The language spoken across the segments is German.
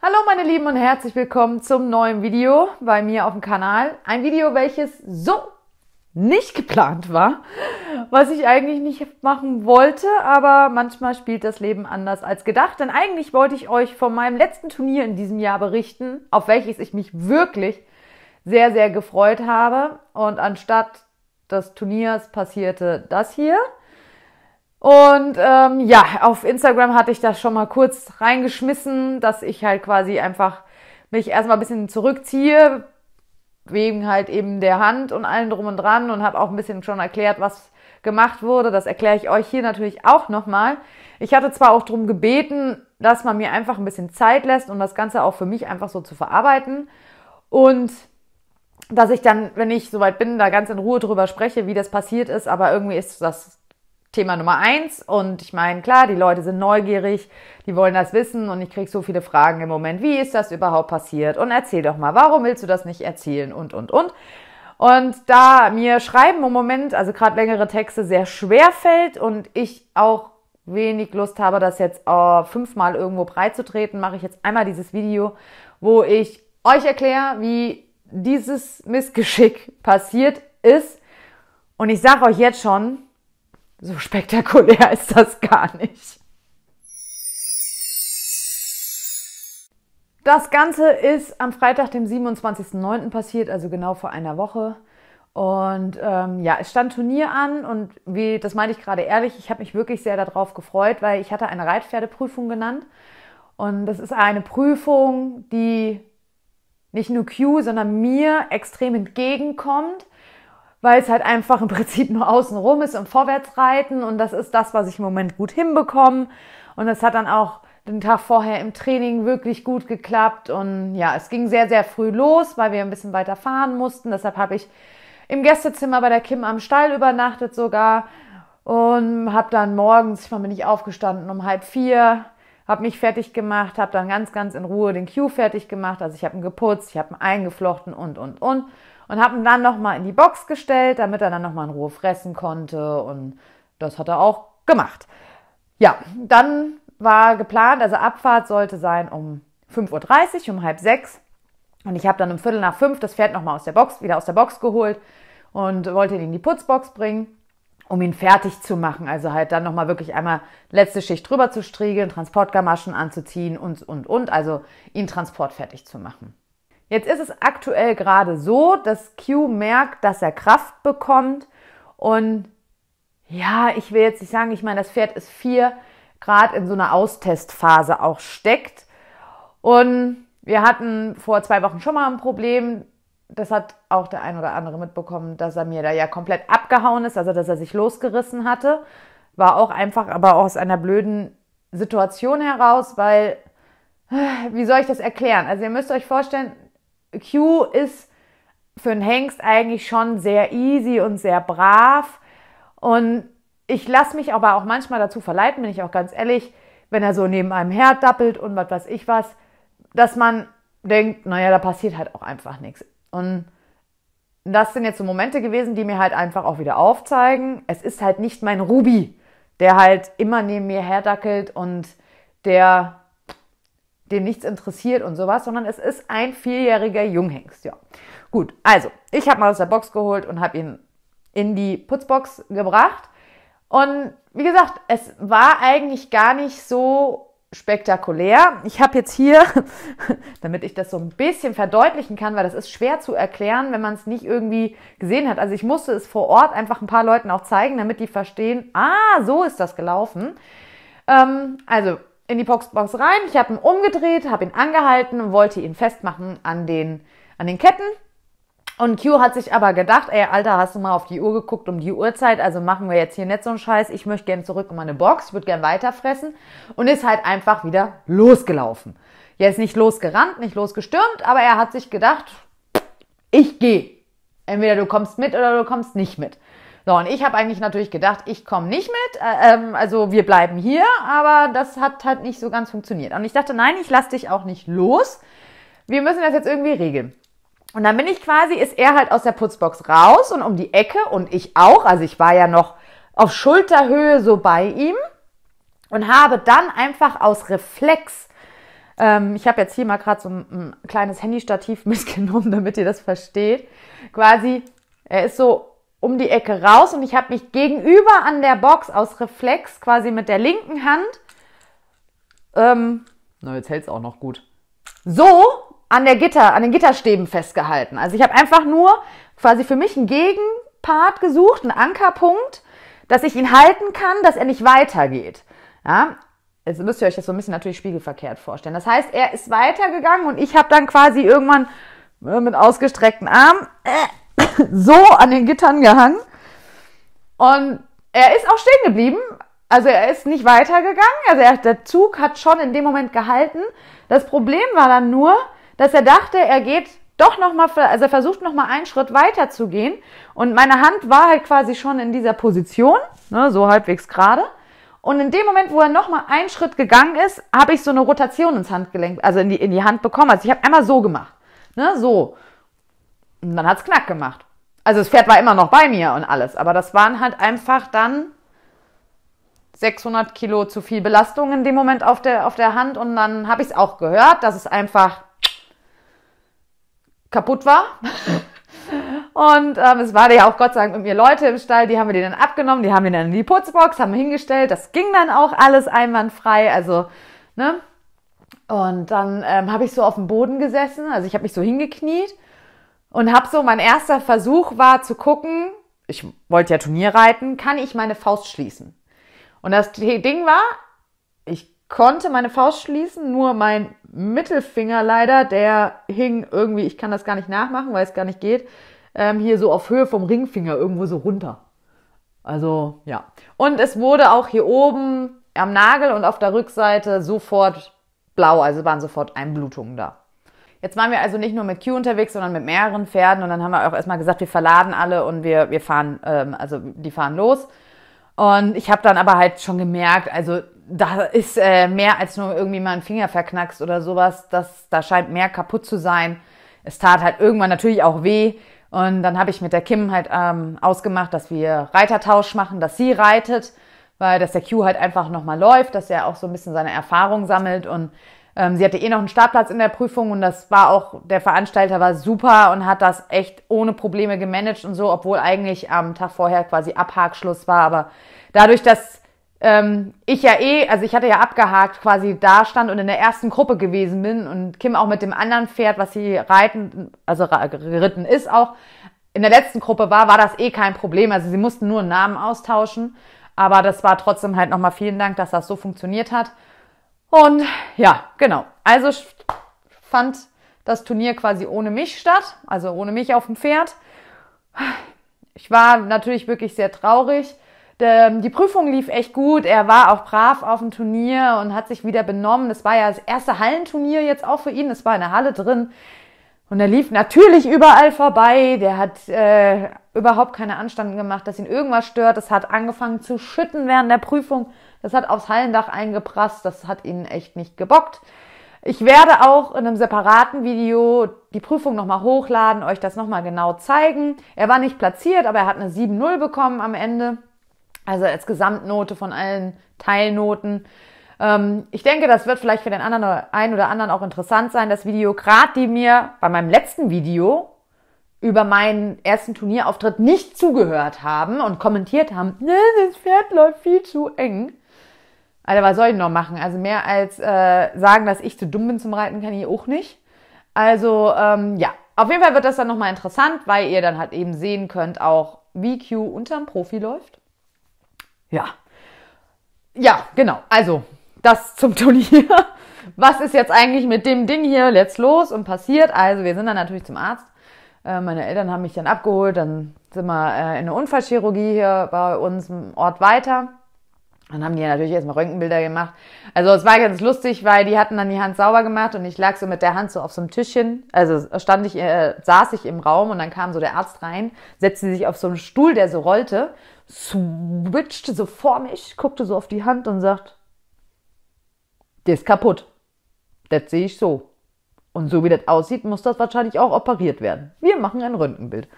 Hallo meine Lieben und herzlich willkommen zum neuen Video bei mir auf dem Kanal. Ein Video, welches so nicht geplant war, was ich eigentlich nicht machen wollte, aber manchmal spielt das Leben anders als gedacht. Denn eigentlich wollte ich euch von meinem letzten Turnier in diesem Jahr berichten, auf welches ich mich wirklich sehr, sehr gefreut habe. Und anstatt des Turniers passierte das hier. Und ähm, ja, auf Instagram hatte ich das schon mal kurz reingeschmissen, dass ich halt quasi einfach mich erstmal ein bisschen zurückziehe, wegen halt eben der Hand und allen drum und dran und habe auch ein bisschen schon erklärt, was gemacht wurde. Das erkläre ich euch hier natürlich auch nochmal. Ich hatte zwar auch darum gebeten, dass man mir einfach ein bisschen Zeit lässt, um das Ganze auch für mich einfach so zu verarbeiten. Und dass ich dann, wenn ich soweit bin, da ganz in Ruhe drüber spreche, wie das passiert ist, aber irgendwie ist das Thema Nummer eins. Und ich meine, klar, die Leute sind neugierig, die wollen das wissen und ich kriege so viele Fragen im Moment. Wie ist das überhaupt passiert? Und erzähl doch mal, warum willst du das nicht erzählen? Und, und, und. Und da mir Schreiben im Moment, also gerade längere Texte, sehr schwer fällt und ich auch wenig Lust habe, das jetzt oh, fünfmal irgendwo breitzutreten, mache ich jetzt einmal dieses Video, wo ich euch erkläre, wie dieses Missgeschick passiert ist. Und ich sage euch jetzt schon, so spektakulär ist das gar nicht. Das Ganze ist am Freitag, dem 27.09. passiert, also genau vor einer Woche. Und ähm, ja, es stand Turnier an und wie, das meine ich gerade ehrlich, ich habe mich wirklich sehr darauf gefreut, weil ich hatte eine Reitpferdeprüfung genannt. Und das ist eine Prüfung, die nicht nur Q, sondern mir extrem entgegenkommt, weil es halt einfach im Prinzip nur außenrum ist und vorwärts reiten und das ist das, was ich im Moment gut hinbekomme und das hat dann auch den Tag vorher im Training wirklich gut geklappt und ja, es ging sehr, sehr früh los, weil wir ein bisschen weiter fahren mussten, deshalb habe ich im Gästezimmer bei der Kim am Stall übernachtet sogar und habe dann morgens, ich war mir nicht aufgestanden, um halb vier, habe mich fertig gemacht, habe dann ganz, ganz in Ruhe den Q fertig gemacht, also ich habe ihn geputzt, ich habe ihn eingeflochten und, und, und und habe ihn dann nochmal in die Box gestellt, damit er dann nochmal in Ruhe fressen konnte und das hat er auch gemacht. Ja, dann war geplant, also Abfahrt sollte sein um 5.30 Uhr, um halb sechs. Und ich habe dann um Viertel nach fünf das Pferd nochmal aus der Box, wieder aus der Box geholt und wollte ihn in die Putzbox bringen, um ihn fertig zu machen. Also halt dann nochmal wirklich einmal letzte Schicht drüber zu striegeln, Transportgamaschen anzuziehen und, und, und. Also ihn transportfertig zu machen. Jetzt ist es aktuell gerade so, dass Q merkt, dass er Kraft bekommt und ja, ich will jetzt nicht sagen, ich meine, das Pferd ist vier Grad in so einer Austestphase auch steckt. Und wir hatten vor zwei Wochen schon mal ein Problem. Das hat auch der ein oder andere mitbekommen, dass er mir da ja komplett abgehauen ist, also dass er sich losgerissen hatte. War auch einfach, aber auch aus einer blöden Situation heraus, weil, äh, wie soll ich das erklären? Also ihr müsst euch vorstellen, Q ist für einen Hengst eigentlich schon sehr easy und sehr brav. Und ich lasse mich aber auch manchmal dazu verleiten, bin ich auch ganz ehrlich, wenn er so neben einem Herd dappelt und was weiß ich was, dass man denkt, naja, da passiert halt auch einfach nichts. Und das sind jetzt so Momente gewesen, die mir halt einfach auch wieder aufzeigen, es ist halt nicht mein Ruby, der halt immer neben mir herdackelt und der den nichts interessiert und sowas, sondern es ist ein vierjähriger Junghengst, ja. Gut, also, ich habe mal aus der Box geholt und habe ihn in die Putzbox gebracht. Und wie gesagt, es war eigentlich gar nicht so spektakulär. Ich habe jetzt hier, damit ich das so ein bisschen verdeutlichen kann, weil das ist schwer zu erklären, wenn man es nicht irgendwie gesehen hat. Also ich musste es vor Ort einfach ein paar Leuten auch zeigen, damit die verstehen, ah, so ist das gelaufen. Ähm, also in die Boxbox rein. Ich habe ihn umgedreht, habe ihn angehalten und wollte ihn festmachen an den, an den Ketten. Und Q hat sich aber gedacht, ey, Alter, hast du mal auf die Uhr geguckt um die Uhrzeit, also machen wir jetzt hier nicht so einen Scheiß. Ich möchte gern zurück in meine Box, ich würde gern weiterfressen und ist halt einfach wieder losgelaufen. Er ist nicht losgerannt, nicht losgestürmt, aber er hat sich gedacht, ich gehe. Entweder du kommst mit oder du kommst nicht mit. So, und ich habe eigentlich natürlich gedacht, ich komme nicht mit, äh, ähm, also wir bleiben hier, aber das hat halt nicht so ganz funktioniert. Und ich dachte, nein, ich lasse dich auch nicht los. Wir müssen das jetzt irgendwie regeln. Und dann bin ich quasi, ist er halt aus der Putzbox raus und um die Ecke und ich auch. Also ich war ja noch auf Schulterhöhe so bei ihm und habe dann einfach aus Reflex, ähm, ich habe jetzt hier mal gerade so ein, ein kleines Handystativ mitgenommen, damit ihr das versteht, quasi, er ist so um die Ecke raus und ich habe mich gegenüber an der Box aus Reflex quasi mit der linken Hand. Ähm, na, jetzt hält es auch noch gut. So an der Gitter, an den Gitterstäben festgehalten. Also ich habe einfach nur quasi für mich einen Gegenpart gesucht, einen Ankerpunkt, dass ich ihn halten kann, dass er nicht weitergeht. Ja? Jetzt müsst ihr euch das so ein bisschen natürlich spiegelverkehrt vorstellen. Das heißt, er ist weitergegangen und ich habe dann quasi irgendwann äh, mit ausgestreckten Armen äh, so an den Gittern gehangen. Und er ist auch stehen geblieben. Also er ist nicht weitergegangen. Also er, der Zug hat schon in dem Moment gehalten. Das Problem war dann nur, dass er dachte, er geht doch nochmal, also er versucht nochmal einen Schritt weiter zu gehen. Und meine Hand war halt quasi schon in dieser Position, ne, so halbwegs gerade. Und in dem Moment, wo er nochmal einen Schritt gegangen ist, habe ich so eine Rotation ins Handgelenk, also in die, in die Hand bekommen. Also ich habe einmal so gemacht, ne, so. Und dann hat es knack gemacht. Also das Pferd war immer noch bei mir und alles, aber das waren halt einfach dann 600 Kilo zu viel Belastung in dem Moment auf der, auf der Hand und dann habe ich es auch gehört, dass es einfach kaputt war. Und ähm, es waren ja auch Gott sei Dank mit mir Leute im Stall, die haben mir den dann abgenommen, die haben den dann in die Putzbox, haben hingestellt. Das ging dann auch alles einwandfrei. Also, ne? Und dann ähm, habe ich so auf dem Boden gesessen, also ich habe mich so hingekniet und habe so, mein erster Versuch war zu gucken, ich wollte ja Turnier reiten, kann ich meine Faust schließen? Und das Ding war, ich konnte meine Faust schließen, nur mein Mittelfinger leider, der hing irgendwie, ich kann das gar nicht nachmachen, weil es gar nicht geht, ähm, hier so auf Höhe vom Ringfinger irgendwo so runter. Also ja. Und es wurde auch hier oben am Nagel und auf der Rückseite sofort blau, also waren sofort Einblutungen da. Jetzt waren wir also nicht nur mit Q unterwegs, sondern mit mehreren Pferden und dann haben wir auch erstmal gesagt, wir verladen alle und wir, wir fahren, ähm, also die fahren los. Und ich habe dann aber halt schon gemerkt, also da ist äh, mehr als nur irgendwie mal ein Finger verknackst oder sowas, das, da scheint mehr kaputt zu sein. Es tat halt irgendwann natürlich auch weh. Und dann habe ich mit der Kim halt ähm, ausgemacht, dass wir Reitertausch machen, dass sie reitet, weil dass der Q halt einfach nochmal läuft, dass er auch so ein bisschen seine Erfahrung sammelt und ähm, sie hatte eh noch einen Startplatz in der Prüfung und das war auch, der Veranstalter war super und hat das echt ohne Probleme gemanagt und so, obwohl eigentlich am Tag vorher quasi Abhakschluss war. Aber dadurch, dass ähm, ich ja eh, also ich hatte ja abgehakt, quasi da stand und in der ersten Gruppe gewesen bin und Kim auch mit dem anderen Pferd, was sie reiten, also geritten ist auch, in der letzten Gruppe war, war das eh kein Problem. Also sie mussten nur einen Namen austauschen. Aber das war trotzdem halt nochmal vielen Dank, dass das so funktioniert hat. Und ja, genau. Also fand das Turnier quasi ohne mich statt, also ohne mich auf dem Pferd. Ich war natürlich wirklich sehr traurig. Ähm, die Prüfung lief echt gut. Er war auch brav auf dem Turnier und hat sich wieder benommen. Das war ja das erste Hallenturnier jetzt auch für ihn. Es war in der Halle drin. Und er lief natürlich überall vorbei. Der hat äh, überhaupt keine Anstanden gemacht, dass ihn irgendwas stört. Es hat angefangen zu schütten während der Prüfung. Das hat aufs Hallendach eingeprasst. Das hat ihnen echt nicht gebockt. Ich werde auch in einem separaten Video die Prüfung nochmal hochladen, euch das nochmal genau zeigen. Er war nicht platziert, aber er hat eine 7-0 bekommen am Ende. Also als Gesamtnote von allen Teilnoten. Ähm, ich denke, das wird vielleicht für den anderen, oder einen oder anderen auch interessant sein, das Video. Gerade die mir bei meinem letzten Video über meinen ersten Turnierauftritt nicht zugehört haben und kommentiert haben, ne, das Pferd läuft viel zu eng. Alter, was soll ich noch machen? Also mehr als äh, sagen, dass ich zu dumm bin zum Reiten, kann ich auch nicht. Also ähm, ja, auf jeden Fall wird das dann nochmal interessant, weil ihr dann halt eben sehen könnt auch, wie Q unterm Profi läuft. Ja. Ja, genau. Also, das zum Turnier. Was ist jetzt eigentlich mit dem Ding hier? Let's los und passiert. Also, wir sind dann natürlich zum Arzt. Äh, meine Eltern haben mich dann abgeholt. Dann sind wir äh, in der Unfallchirurgie hier bei uns im Ort weiter. Dann haben die natürlich erstmal Röntgenbilder gemacht. Also es war ganz lustig, weil die hatten dann die Hand sauber gemacht und ich lag so mit der Hand so auf so einem Tischchen. Also stand ich, äh, saß ich im Raum und dann kam so der Arzt rein, setzte sich auf so einen Stuhl, der so rollte, switchte so vor mich, guckte so auf die Hand und sagt, der ist kaputt. Das sehe ich so. Und so wie das aussieht, muss das wahrscheinlich auch operiert werden. Wir machen ein Röntgenbild.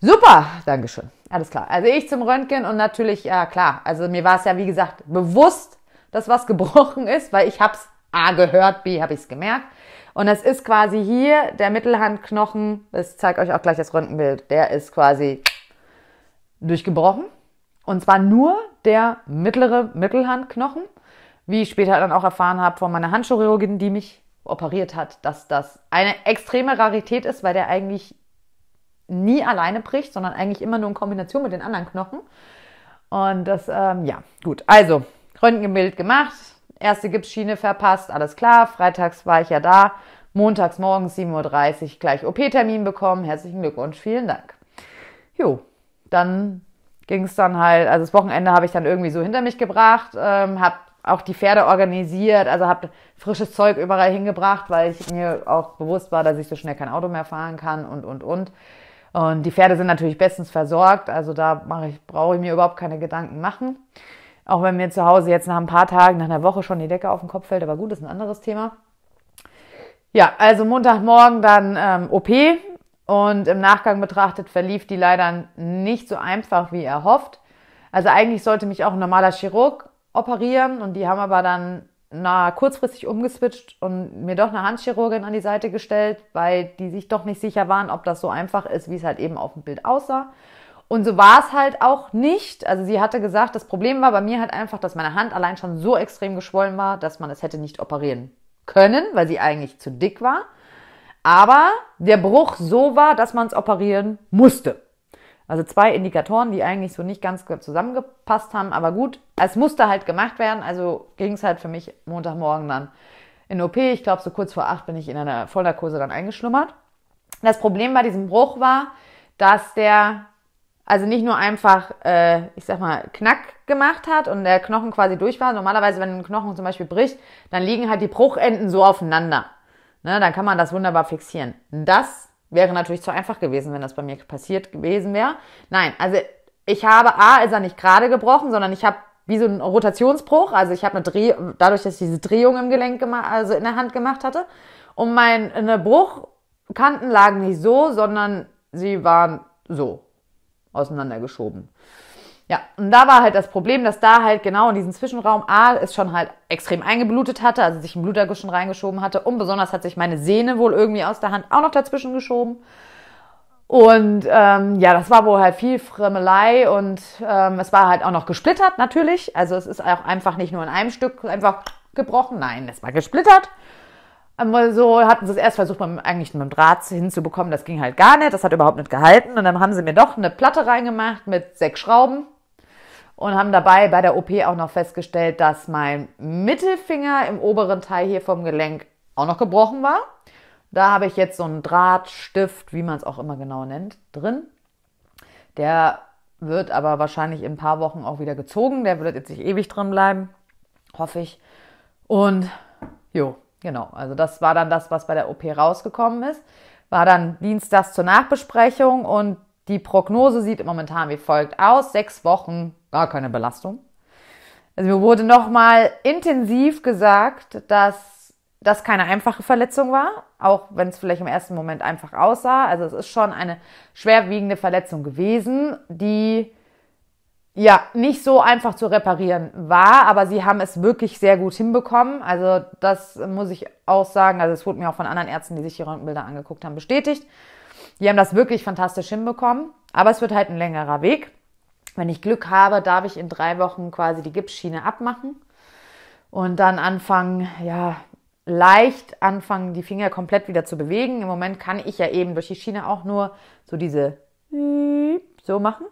Super, Dankeschön. Alles klar. Also ich zum Röntgen und natürlich, ja klar, also mir war es ja wie gesagt bewusst, dass was gebrochen ist, weil ich habe es A gehört, B habe ich es gemerkt. Und das ist quasi hier der Mittelhandknochen, das zeige euch auch gleich das Röntgenbild, der ist quasi durchgebrochen. Und zwar nur der mittlere Mittelhandknochen, wie ich später dann auch erfahren habe von meiner Handchirurgin, die mich operiert hat, dass das eine extreme Rarität ist, weil der eigentlich nie alleine bricht, sondern eigentlich immer nur in Kombination mit den anderen Knochen. Und das, ähm, ja, gut. Also, Röntgenbild gemacht, erste Gipsschiene verpasst, alles klar. Freitags war ich ja da. Montags morgens 7.30 Uhr gleich OP-Termin bekommen. Herzlichen Glückwunsch, vielen Dank. Jo, dann ging es dann halt, also das Wochenende habe ich dann irgendwie so hinter mich gebracht, ähm, habe auch die Pferde organisiert, also habe frisches Zeug überall hingebracht, weil ich mir auch bewusst war, dass ich so schnell kein Auto mehr fahren kann und, und, und. Und die Pferde sind natürlich bestens versorgt, also da mache ich, brauche ich mir überhaupt keine Gedanken machen. Auch wenn mir zu Hause jetzt nach ein paar Tagen, nach einer Woche schon die Decke auf den Kopf fällt, aber gut, ist ein anderes Thema. Ja, also Montagmorgen dann ähm, OP und im Nachgang betrachtet verlief die leider nicht so einfach wie erhofft. Also eigentlich sollte mich auch ein normaler Chirurg operieren und die haben aber dann na, kurzfristig umgeswitcht und mir doch eine Handchirurgin an die Seite gestellt, weil die sich doch nicht sicher waren, ob das so einfach ist, wie es halt eben auf dem Bild aussah. Und so war es halt auch nicht. Also sie hatte gesagt, das Problem war bei mir halt einfach, dass meine Hand allein schon so extrem geschwollen war, dass man es hätte nicht operieren können, weil sie eigentlich zu dick war. Aber der Bruch so war, dass man es operieren musste. Also zwei Indikatoren, die eigentlich so nicht ganz zusammengepasst haben, aber gut, es musste halt gemacht werden, also ging es halt für mich Montagmorgen dann in OP. Ich glaube, so kurz vor acht bin ich in einer Vollnarkose dann eingeschlummert. Das Problem bei diesem Bruch war, dass der also nicht nur einfach, äh, ich sag mal, Knack gemacht hat und der Knochen quasi durch war. Normalerweise, wenn ein Knochen zum Beispiel bricht, dann liegen halt die Bruchenden so aufeinander. Ne, dann kann man das wunderbar fixieren. Das Wäre natürlich zu einfach gewesen, wenn das bei mir passiert gewesen wäre. Nein, also ich habe A, ist er nicht gerade gebrochen, sondern ich habe wie so einen Rotationsbruch. Also ich habe eine Dreh, dadurch, dass ich diese Drehung im Gelenk gemacht, also in der Hand gemacht hatte. Und meine Bruchkanten lagen nicht so, sondern sie waren so auseinandergeschoben. Ja, und da war halt das Problem, dass da halt genau in diesem Zwischenraum A es schon halt extrem eingeblutet hatte, also sich ein Bluterguss schon reingeschoben hatte und besonders hat sich meine Sehne wohl irgendwie aus der Hand auch noch dazwischen geschoben. Und ähm, ja, das war wohl halt viel Frimmelei und ähm, es war halt auch noch gesplittert natürlich. Also es ist auch einfach nicht nur in einem Stück einfach gebrochen, nein, es war gesplittert. Ähm, so hatten sie es erst versucht, eigentlich mit dem Draht hinzubekommen. Das ging halt gar nicht. Das hat überhaupt nicht gehalten. Und dann haben sie mir doch eine Platte reingemacht mit sechs Schrauben und haben dabei bei der OP auch noch festgestellt, dass mein Mittelfinger im oberen Teil hier vom Gelenk auch noch gebrochen war. Da habe ich jetzt so einen Drahtstift, wie man es auch immer genau nennt, drin. Der wird aber wahrscheinlich in ein paar Wochen auch wieder gezogen. Der wird jetzt nicht ewig drin bleiben, hoffe ich. Und jo, genau. Also das war dann das, was bei der OP rausgekommen ist. War dann dienstags zur Nachbesprechung und die Prognose sieht momentan wie folgt aus. Sechs Wochen war keine Belastung. Also mir wurde nochmal intensiv gesagt, dass das keine einfache Verletzung war, auch wenn es vielleicht im ersten Moment einfach aussah. Also es ist schon eine schwerwiegende Verletzung gewesen, die ja nicht so einfach zu reparieren war, aber sie haben es wirklich sehr gut hinbekommen. Also das muss ich auch sagen. Also es wurde mir auch von anderen Ärzten, die sich die Röntgenbilder angeguckt haben, bestätigt. Die haben das wirklich fantastisch hinbekommen, aber es wird halt ein längerer Weg wenn ich Glück habe, darf ich in drei Wochen quasi die Gipsschiene abmachen und dann anfangen, ja, leicht anfangen, die Finger komplett wieder zu bewegen. Im Moment kann ich ja eben durch die Schiene auch nur so diese so machen.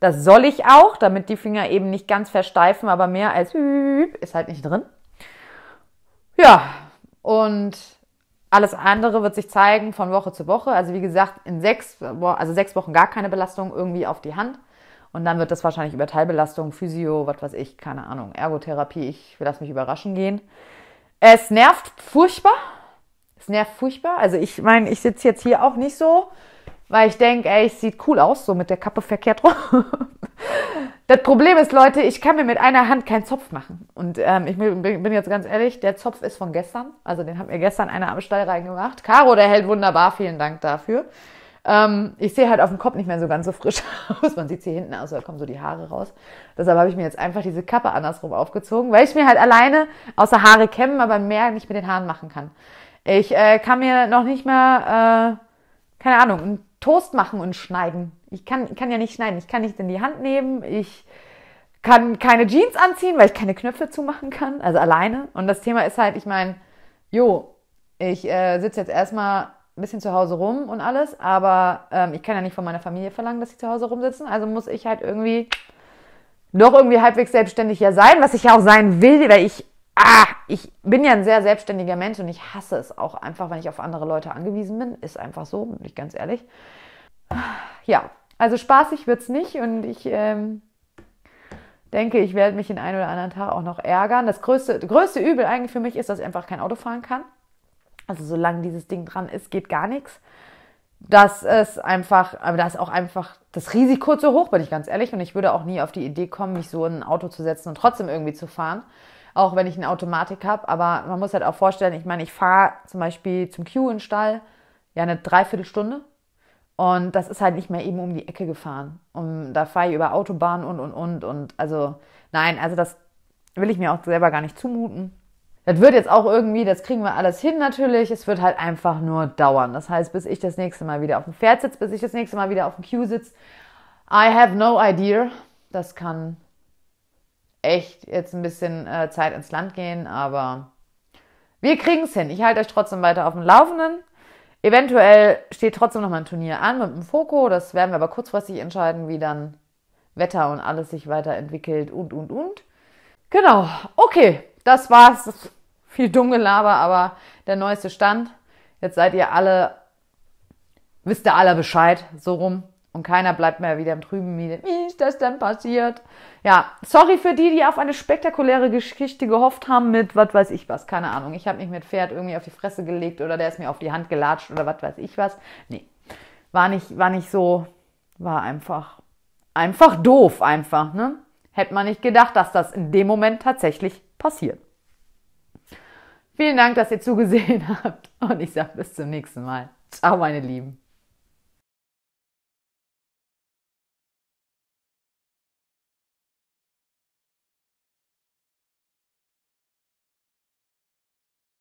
Das soll ich auch, damit die Finger eben nicht ganz versteifen, aber mehr als ist halt nicht drin. Ja, und alles andere wird sich zeigen von Woche zu Woche. Also wie gesagt, in sechs, also sechs Wochen gar keine Belastung irgendwie auf die Hand. Und dann wird das wahrscheinlich über Teilbelastung, Physio, was weiß ich, keine Ahnung, Ergotherapie, ich lasse mich überraschen gehen. Es nervt furchtbar. Es nervt furchtbar. Also ich meine, ich sitze jetzt hier auch nicht so, weil ich denke, ey, es sieht cool aus, so mit der Kappe verkehrt rum. das Problem ist, Leute, ich kann mir mit einer Hand keinen Zopf machen. Und ähm, ich bin jetzt ganz ehrlich, der Zopf ist von gestern. Also den hat mir gestern einer am Stall reingemacht. Caro, der hält wunderbar, vielen Dank dafür. Ähm, ich sehe halt auf dem Kopf nicht mehr so ganz so frisch aus. Man sieht hier hinten aus, da kommen so die Haare raus. Deshalb habe ich mir jetzt einfach diese Kappe andersrum aufgezogen, weil ich mir halt alleine außer Haare kämmen, aber mehr nicht mit den Haaren machen kann. Ich äh, kann mir noch nicht mehr, äh, keine Ahnung, einen Toast machen und schneiden. Ich kann, kann ja nicht schneiden. Ich kann nicht in die Hand nehmen. Ich kann keine Jeans anziehen, weil ich keine Knöpfe zumachen kann, also alleine. Und das Thema ist halt, ich meine, jo, ich äh, sitze jetzt erstmal ein bisschen zu Hause rum und alles, aber ähm, ich kann ja nicht von meiner Familie verlangen, dass sie zu Hause rumsitzen. Also muss ich halt irgendwie doch irgendwie halbwegs selbstständig ja sein, was ich ja auch sein will, weil ich, ah, ich bin ja ein sehr selbstständiger Mensch und ich hasse es auch einfach, wenn ich auf andere Leute angewiesen bin. Ist einfach so, bin ich ganz ehrlich. Ja, also spaßig wird es nicht und ich ähm, denke, ich werde mich den einen oder anderen Tag auch noch ärgern. Das größte, größte Übel eigentlich für mich ist, dass ich einfach kein Auto fahren kann. Also solange dieses Ding dran ist, geht gar nichts. Das ist einfach, aber das ist auch einfach das Risiko zu hoch, bin ich ganz ehrlich. Und ich würde auch nie auf die Idee kommen, mich so in ein Auto zu setzen und trotzdem irgendwie zu fahren. Auch wenn ich eine Automatik habe. Aber man muss halt auch vorstellen, ich meine, ich fahre zum Beispiel zum q Stall ja eine Dreiviertelstunde. Und das ist halt nicht mehr eben um die Ecke gefahren. Und da fahre ich über Autobahn und, und, und. Und also, nein, also das will ich mir auch selber gar nicht zumuten. Das wird jetzt auch irgendwie, das kriegen wir alles hin natürlich. Es wird halt einfach nur dauern. Das heißt, bis ich das nächste Mal wieder auf dem Pferd sitze, bis ich das nächste Mal wieder auf dem Q sitze, I have no idea. Das kann echt jetzt ein bisschen äh, Zeit ins Land gehen, aber wir kriegen es hin. Ich halte euch trotzdem weiter auf dem Laufenden. Eventuell steht trotzdem noch mal ein Turnier an mit dem Foko. Das werden wir aber kurzfristig entscheiden, wie dann Wetter und alles sich weiterentwickelt und, und, und. Genau. Okay, das war's viel Dummgelaber, aber der neueste Stand. Jetzt seid ihr alle, wisst ihr alle Bescheid, so rum. Und keiner bleibt mehr wieder im trüben Wie ist das denn passiert? Ja, sorry für die, die auf eine spektakuläre Geschichte gehofft haben mit was weiß ich was. Keine Ahnung. Ich habe mich mit Pferd irgendwie auf die Fresse gelegt oder der ist mir auf die Hand gelatscht oder was weiß ich was. Nee. War nicht, war nicht so, war einfach, einfach doof einfach, ne? Hätte man nicht gedacht, dass das in dem Moment tatsächlich passiert. Vielen Dank, dass ihr zugesehen habt und ich sage bis zum nächsten Mal. Ciao, meine Lieben.